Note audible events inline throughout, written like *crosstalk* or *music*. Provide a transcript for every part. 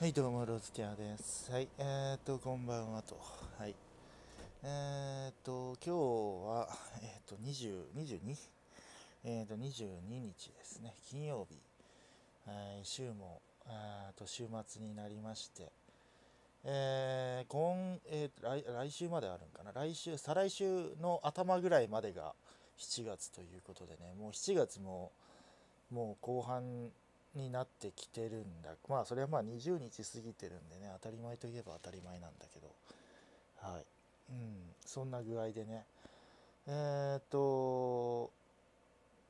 はい、どうも、ロズキャーです。はい、えー、っと、こんばんはと。はい。えー、っと、今日は、えー、っと、20、22? えっと、22日ですね、金曜日。はい、週も、えっと、週末になりまして、えー、今、えー、来、来週まであるんかな。来週、再来週の頭ぐらいまでが7月ということでね、もう7月も、もう後半になってきてるんだまあそれはまあ20日過ぎてるんでね当たり前といえば当たり前なんだけどはいうんそんな具合でねえー、っと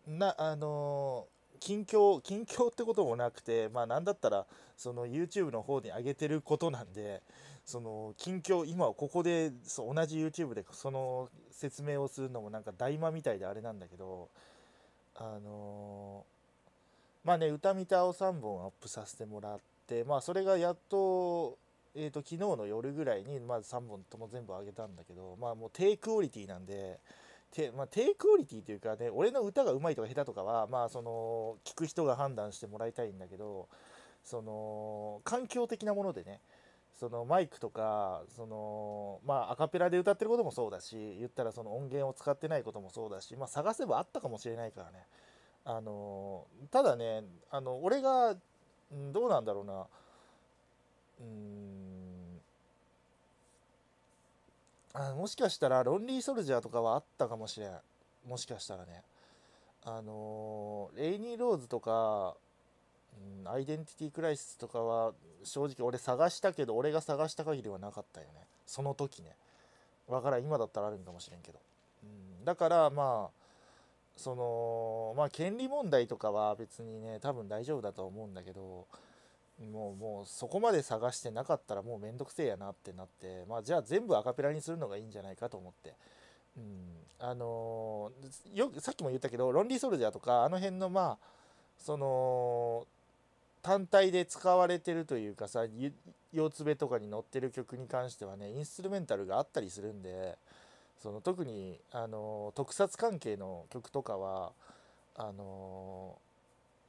なあの近況近況ってこともなくてまあ何だったらその YouTube の方に上げてることなんでその近況今はここでそう同じ YouTube でその説明をするのもなんか大魔みたいであれなんだけどあのーまあね歌見たを3本アップさせてもらってまあそれがやっと,、えーと、昨日の夜ぐらいにまず3本とも全部上げたんだけどまあもう低クオリティなんで。てまあ、低クオリティというかね俺の歌がうまいとか下手とかは、まあ、その聞く人が判断してもらいたいんだけどその環境的なものでねそのマイクとかその、まあ、アカペラで歌ってることもそうだし言ったらその音源を使ってないこともそうだし、まあ、探せばあったかもしれないからねあのただねあの俺がどうなんだろうなうんあもしかしたら「ロンリー・ソルジャー」とかはあったかもしれんもしかしたらねあのレイニー・ローズとか、うん、アイデンティティ・クライシスとかは正直俺探したけど俺が探した限りはなかったよねその時ねわからん今だったらあるんかもしれんけど、うん、だからまあそのまあ権利問題とかは別にね多分大丈夫だと思うんだけどもうもうそこまで探してなかったらもうめんどくせえやなってなってまあじゃあ全部アカペラにするのがいいんじゃないかと思って。うん、あのよさっきも言ったけど「ロンリー・ソルジャー」とかあの辺のまあその単体で使われてるというかさ「よつべ」とかに載ってる曲に関してはねインストゥルメンタルがあったりするんでその特にあの特撮関係の曲とかはあの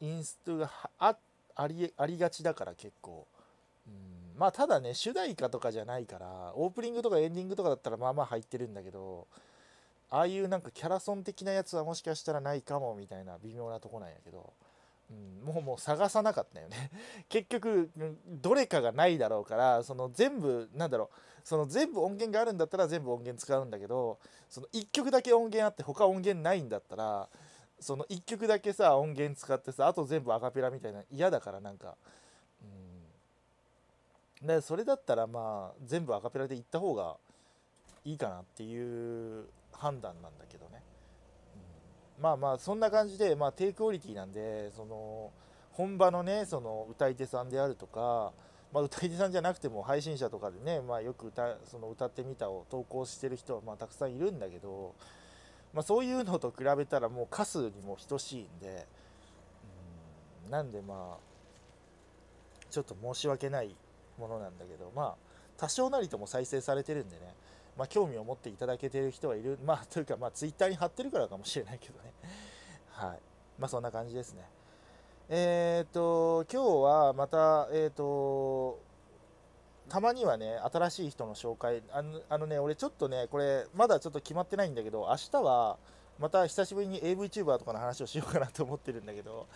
インストがあありありがちだから結構。うん、まあただね主題歌とかじゃないからオープニングとかエンディングとかだったらまあまあ入ってるんだけどああいうなんかキャラソン的なやつはもしかしたらないかもみたいな微妙なとこなんやけどうん、もうもう探さなかったよね *laughs* 結局どれかがないだろうからその全部なんだろうその全部音源があるんだったら全部音源使うんだけどその1曲だけ音源あって他音源ないんだったらその1曲だけさ音源使ってさあと全部アカペラみたいな嫌だからなんか、うん、でそれだったらまあ全部アカペラで行った方がいいかなっていう判断なんだけどねまあまあそんな感じで、まあ、低クオリティなんでその本場のねその歌い手さんであるとか、まあ、歌い手さんじゃなくても配信者とかでね、まあ、よく歌その歌ってみたを投稿してる人はまあたくさんいるんだけど、まあ、そういうのと比べたらもうカスにも等しいんでうんなんでまあちょっと申し訳ないものなんだけどまあ多少なりとも再生されてるんでねまあ、興味を持っていただけてる人はいる、まあ、*laughs* というか、まあ、ツイッターに貼ってるからかもしれないけどね。*laughs* はい。まあ、そんな感じですね。えっ、ー、と、今日はまた、えっ、ー、と、たまにはね、新しい人の紹介、あのあのね、俺ちょっとね、これ、まだちょっと決まってないんだけど、明日は、また久しぶりに AVTuber とかの話をしようかなと思ってるんだけど、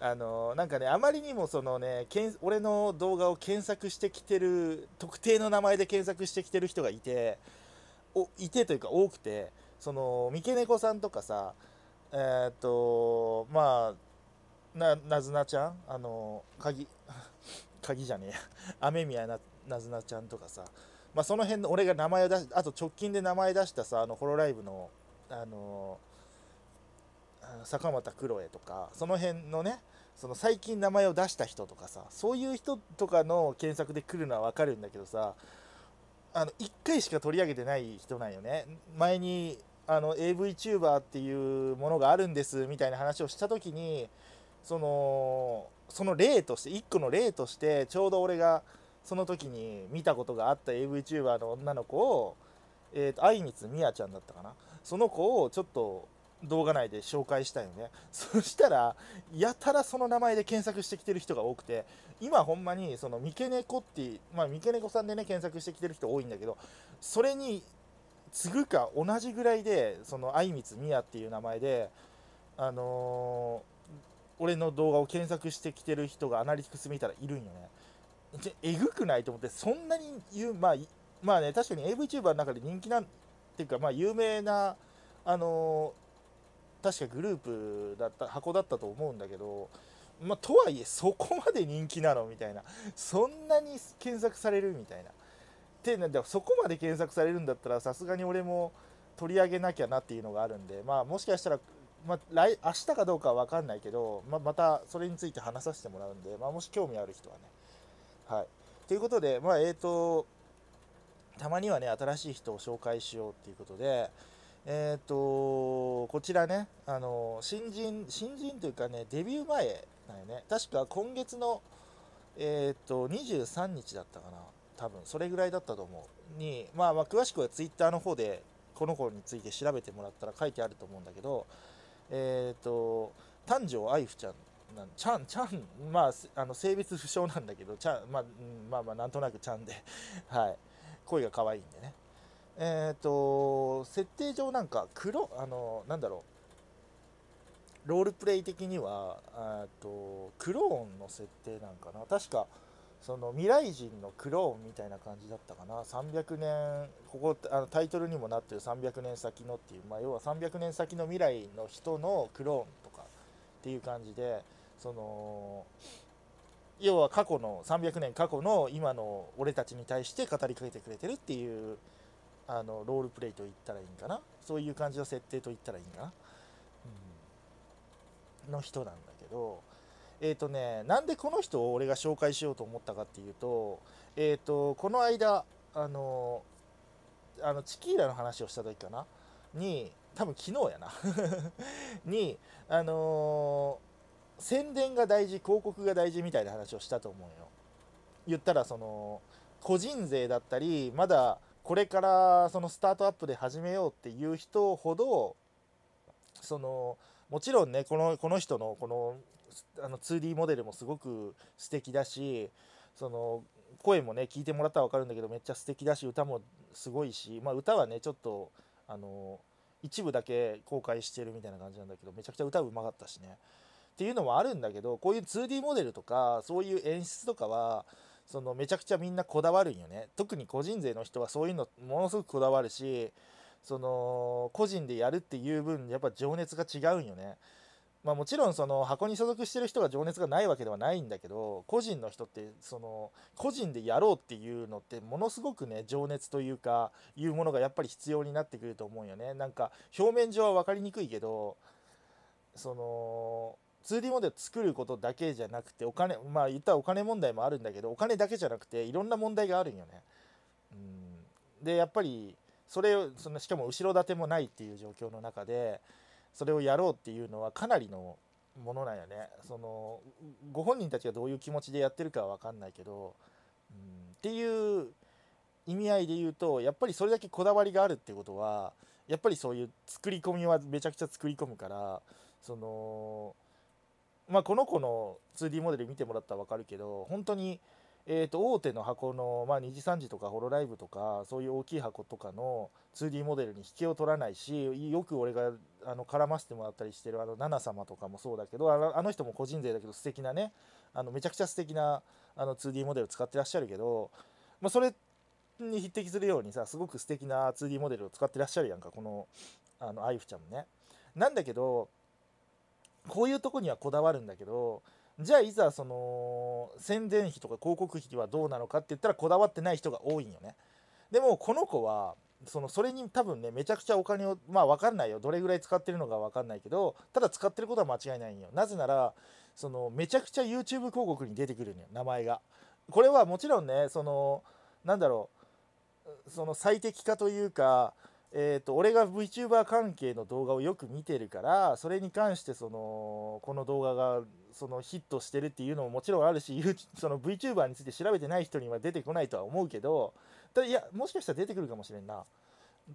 あのなんかね、あまりにもそのね、けん俺の動画を検索してきてる、特定の名前で検索してきてる人がいて、おいてというか多くて、その、三毛猫さんとかさ、えー、っと、まあ、な、なずなちゃんあの、鍵、鍵じゃねえや、雨宮ななずなちゃんとかさ、まあ、その辺の俺が名前を出し、あと直近で名前出したさ、あの、ホロライブの、あの坂本クロエとかその辺のねその最近名前を出した人とかさそういう人とかの検索で来るのは分かるんだけどさあの1回しか取り上げてない人なんよね前にあの AVTuber っていうものがあるんですみたいな話をした時にそのその例として1個の例としてちょうど俺がその時に見たことがあった AVTuber の女の子を、えーと、と愛光みあちゃんだったかなその子をちょっと動画内で紹介したいよね *laughs* そしたらやたらその名前で検索してきてる人が多くて今ほんまにその三毛猫ってまあ三毛猫さんでね検索してきてる人多いんだけどそれに次ぐか同じぐらいでその相光美也っていう名前であのー、俺の動画を検索してきてる人がアナリティクス見たらいるんよねえぐくないと思ってそんなに言うまあまあね確かに AVTuber の中で人気なんていうか、まあ、有名な、あの確かグループだった箱だったと思うんだけど、まあ、とはいえそこまで人気なのみたいなそんなに検索されるみたいな。ってなんだそこまで検索されるんだったらさすがに俺も取り上げなきゃなっていうのがあるんで、まあ、もしかしたら、まあ、来明日かどうかは分かんないけど、まあ、またそれについて話させてもらうんで、まあ、もし興味ある人はね。はい、ということで、まあえっ、ー、とたまにはね、新しい人を紹介しようっていうことで、えっ、ー、と、こちらね、あの、新人、新人というかね、デビュー前だよね。確か今月の、えっ、ー、と、23日だったかな。多分、それぐらいだったと思う。に、まあ、まあ、詳しくはツイッターの方で、この子について調べてもらったら書いてあると思うんだけど、えっ、ー、と、丹上愛芙ちゃんなんちゃんちゃんまああの性別不詳なんだけどちゃんまあ、まあまあなんとなくちゃんではい声が可愛いんでねえっ、ー、と設定上なんか黒あのなんだろうロールプレイ的にはとクローンの設定なんかな確かその未来人のクローンみたいな感じだったかな300年ここあのタイトルにもなってる300年先のっていう、まあ、要は300年先の未来の人のクローンとかっていう感じでその要は過去の300年過去の今の俺たちに対して語りかけてくれてるっていうあのロールプレイと言ったらいいんかなそういう感じの設定と言ったらいいんかな、うん、の人なんだけどえっ、ー、とねなんでこの人を俺が紹介しようと思ったかっていうとえっ、ー、とこの間あのあのチキーラの話をした時かなに多分昨日やな *laughs* にあのー宣伝が大事広告が大事みたいな話をしたと思うよ言ったらその個人税だったりまだこれからそのスタートアップで始めようっていう人ほどそのもちろんねこのこの人のこのあの 2D モデルもすごく素敵だしその声もね聞いてもらったら分かるんだけどめっちゃ素敵だし歌もすごいし、まあ、歌はねちょっとあの一部だけ公開してるみたいな感じなんだけどめちゃくちゃ歌うまかったしねっていうのもあるんだけどこういう 2D モデルとかそういう演出とかはそのめちゃくちゃみんなこだわるんよね特に個人税の人はそういうのものすごくこだわるしその個人でやるっていう分やっぱ情熱が違うんよね。まあ、もちろんその箱に所属してる人が情熱がないわけではないんだけど個人の人ってその個人でやろうっていうのってものすごくね情熱というかいうものがやっぱり必要になってくると思うよねなんか表面上は分かりにくいけどその 2D モデル作ることだけじゃなくてお金まあ言ったらお金問題もあるんだけどお金だけじゃなくていろんな問題があるんよね。うん、でやっぱりそれをそのしかも後ろ盾もないっていう状況の中でそれをやろうっていうのはかなりのものなんよね。そのご本人たちがどういう気持ちでやってるかは分かんないけど、うん、っていう意味合いで言うとやっぱりそれだけこだわりがあるってことはやっぱりそういう作り込みはめちゃくちゃ作り込むからその。まあ、この子の 2D モデル見てもらったら分かるけど本当に、えー、と大手の箱の、まあ、2時3時とかホロライブとかそういう大きい箱とかの 2D モデルに引けを取らないしよく俺があの絡ませてもらったりしてるあのナナ様とかもそうだけどあの人も個人税だけど素敵なねあのめちゃくちゃ素敵なあの 2D モデル使ってらっしゃるけど、まあ、それに匹敵するようにさすごく素敵な 2D モデルを使ってらっしゃるやんかこのあのアイフちゃんもね。なんだけどこういうとこにはこだわるんだけどじゃあいざその宣伝費とか広告費はどうなのかって言ったらこだわってない人が多いんよねでもこの子はそのそれに多分ねめちゃくちゃお金をまあ分かんないよどれぐらい使ってるのか分かんないけどただ使ってることは間違いないんよなぜならそのめちゃくちゃ YouTube 広告に出てくるんよ名前がこれはもちろんねそのなんだろうその最適化というかえーと、俺が VTuber 関係の動画をよく見てるからそれに関してそのこの動画がそのヒットしてるっていうのももちろんあるしその VTuber について調べてない人には出てこないとは思うけどただいやもしかしたら出てくるかもしれんな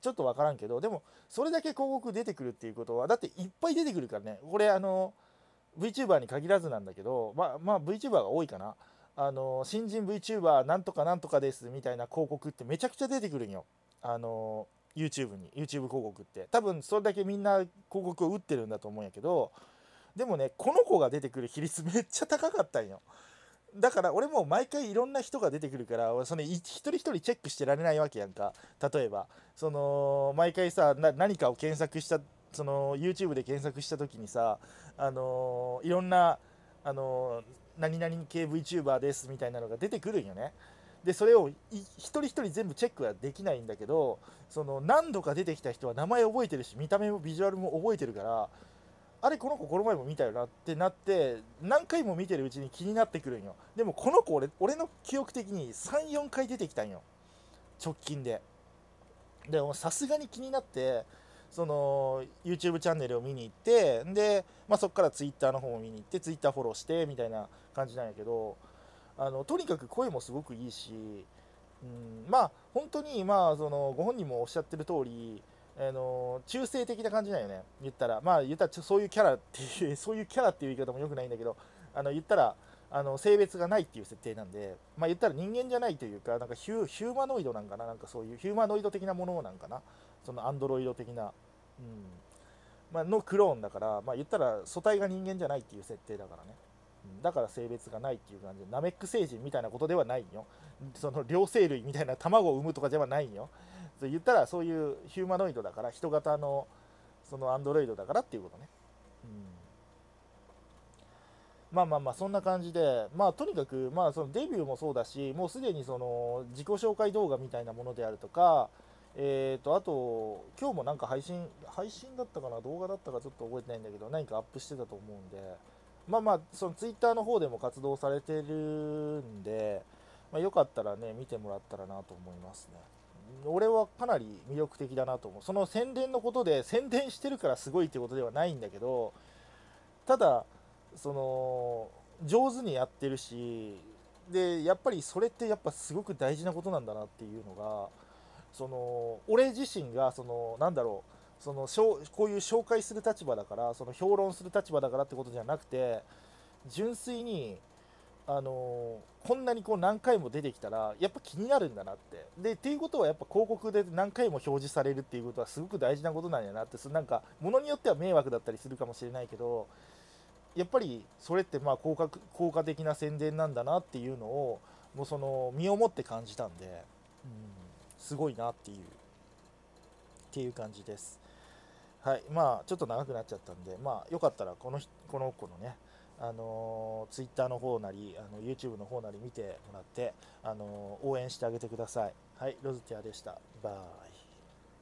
ちょっと分からんけどでもそれだけ広告出てくるっていうことはだっていっぱい出てくるからねこれあの VTuber に限らずなんだけどまあまあ VTuber が多いかなあの新人 VTuber なんとかなんとかですみたいな広告ってめちゃくちゃ出てくるんよあのー YouTube に YouTube 広告って多分それだけみんな広告を打ってるんだと思うんやけどでもねこの子が出てくる比率めっちゃ高かったんよだから俺も毎回いろんな人が出てくるからその一人一人チェックしてられないわけやんか例えばその毎回さ何かを検索したその YouTube で検索した時にさあのー、いろんなあのー、何々系 VTuber ですみたいなのが出てくるんよねでそれを一人一人全部チェックはできないんだけどその何度か出てきた人は名前覚えてるし見た目もビジュアルも覚えてるからあれこの子この前も見たよなってなって何回も見てるうちに気になってくるんよでもこの子俺俺の記憶的に34回出てきたんよ直近ででもさすがに気になってその YouTube チャンネルを見に行ってで、まあ、そっから Twitter の方も見に行って Twitter フォローしてみたいな感じなんやけどあのとにかく声もすごくいいし、うん、まあ本当にまあそのご本人もおっしゃってる通りあの中性的な感じだよね言ったらまあ言ったらそういうキャラっていう *laughs* そういうキャラっていう言い方もよくないんだけどあの言ったらあの性別がないっていう設定なんで、まあ、言ったら人間じゃないというかなんかヒューマノイドなんかななんかそういうヒューマノイド的なものなんかなそのアンドロイド的な、うんまあのクローンだから、まあ、言ったら素体が人間じゃないっていう設定だからね。だから性別がないっていう感じでナメック星人みたいなことではないよその両生類みたいな卵を産むとかではないよそ言ったらそういうヒューマノイドだから人型のそのアンドロイドだからっていうことね、うん、まあまあまあそんな感じでまあとにかくまあそのデビューもそうだしもうすでにその自己紹介動画みたいなものであるとかえーと、あと、今日もなんか配信、配信だったかな、動画だったかちょっと覚えてないんだけど、何かアップしてたと思うんで、まあまあそのツイッターの方でも活動されてるんで、まあ、よかったらね見てもらったらなと思いますね俺はかなり魅力的だなと思うその宣伝のことで宣伝してるからすごいってことではないんだけどただその上手にやってるしでやっぱりそれってやっぱすごく大事なことなんだなっていうのがその俺自身がそのなんだろうそのこういう紹介する立場だからその評論する立場だからってことじゃなくて純粋にあのー、こんなにこう何回も出てきたらやっぱ気になるんだなってでっていうことはやっぱ広告で何回も表示されるっていうことはすごく大事なことなんやなってなんか物によっては迷惑だったりするかもしれないけどやっぱりそれってまあ効果効果的な宣伝なんだなっていうのをもうその身をもって感じたんで、うん、すごいなっていうっていう感じです。はい、まあちょっと長くなっちゃったんで、まあよかったらこのこの子のね、あのー、ツイッターの方なり、あの YouTube の方なり見てもらって、あのー、応援してあげてください。はい、ロズティアでした。バイ。